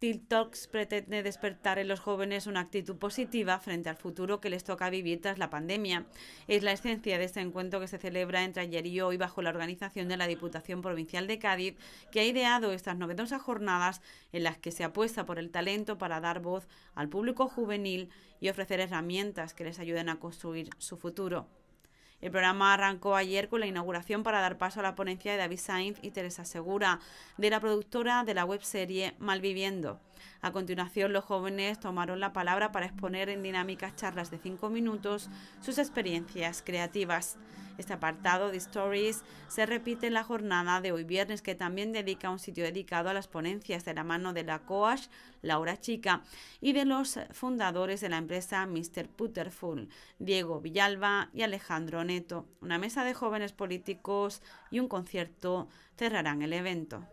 TikToks pretende despertar en los jóvenes una actitud positiva frente al futuro que les toca vivir tras la pandemia. Es la esencia de este encuentro que se celebra entre ayer y hoy bajo la organización de la Diputación Provincial de Cádiz, que ha ideado estas novedosas jornadas en las que se apuesta por el talento para dar voz al público juvenil y ofrecer herramientas que les ayuden a construir su futuro. El programa arrancó ayer con la inauguración para dar paso a la ponencia de David Sainz y Teresa Segura, de la productora de la webserie Malviviendo. A continuación, los jóvenes tomaron la palabra para exponer en dinámicas charlas de cinco minutos sus experiencias creativas. Este apartado de Stories se repite en la jornada de hoy viernes, que también dedica un sitio dedicado a las ponencias de la mano de la COASH, Laura Chica, y de los fundadores de la empresa Mr. Putterful, Diego Villalba y Alejandro Neto. Una mesa de jóvenes políticos y un concierto cerrarán el evento.